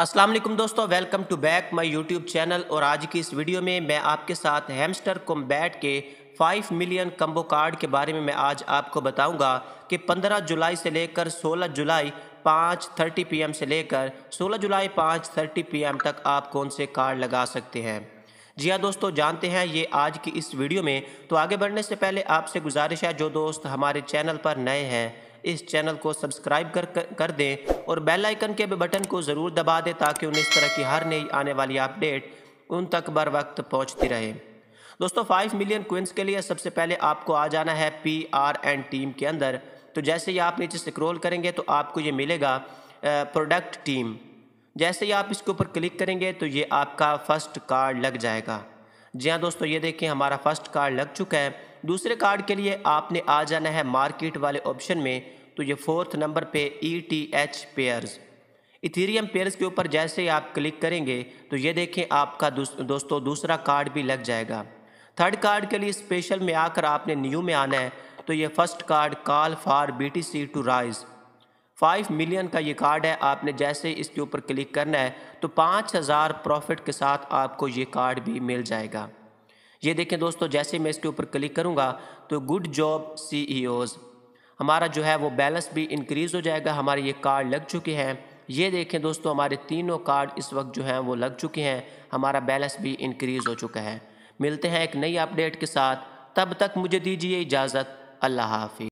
असलम दोस्तों welcome to back my YouTube channel और आज की इस वीडियो में मैं आपके साथ हेमस्टर कॉम्बैट के 5 मिलियन कम्बो कार्ड के बारे में मैं आज आपको बताऊंगा कि 15 जुलाई से लेकर 16 जुलाई 5:30 पीएम से लेकर 16 जुलाई 5:30 पीएम तक आप कौन से कार्ड लगा सकते हैं जी हाँ दोस्तों जानते हैं ये आज की इस वीडियो में तो आगे बढ़ने से पहले आपसे गुजारिश है जो दोस्त हमारे चैनल पर नए हैं इस चैनल को सब्सक्राइब कर कर दें और बेल आइकन के बटन को ज़रूर दबा दें ताकि उन्हें इस तरह की हर नई आने वाली अपडेट उन तक बर वक्त पहुँचती रहे दोस्तों फाइव मिलियन क्विंस के लिए सबसे पहले आपको आ जाना है पी आर एंड टीम के अंदर तो जैसे ही आप नीचे स्क्रोल करेंगे तो आपको ये मिलेगा प्रोडक्ट टीम जैसे ही आप इसके ऊपर क्लिक करेंगे तो ये आपका फर्स्ट कार्ड लग जाएगा जी हाँ दोस्तों ये देखें हमारा फर्स्ट कार्ड लग चुका है दूसरे कार्ड के लिए आपने आ जाना है मार्केट वाले ऑप्शन में तो ये फोर्थ नंबर पे E T H pairs ethereum pairs के ऊपर जैसे ही आप क्लिक करेंगे तो ये देखें आपका दोस्तों दूसरा कार्ड भी लग जाएगा थर्ड कार्ड के लिए स्पेशल में आकर आपने न्यू में आना है तो ये first card call for B T C to rise five million का ये कार्ड है आपने जैसे ही इसके ऊपर क्लिक करना है तो पाँच हज़ार प्रॉफिट के साथ आपको ये कार्ड भी मिल जाएगा ये देखें दोस्तों जैसे मैं इसके ऊपर क्लिक करूँगा तो गुड जॉब सी हमारा जो है वो बैलेंस भी इंक्रीज़ हो जाएगा हमारे ये कार्ड लग चुके हैं ये देखें दोस्तों हमारे तीनों कार्ड इस वक्त जो हैं वो लग चुके हैं हमारा बैलेंस भी इंक्रीज़ हो चुका है मिलते हैं एक नई अपडेट के साथ तब तक मुझे दीजिए इजाज़त अल्लाह हाफि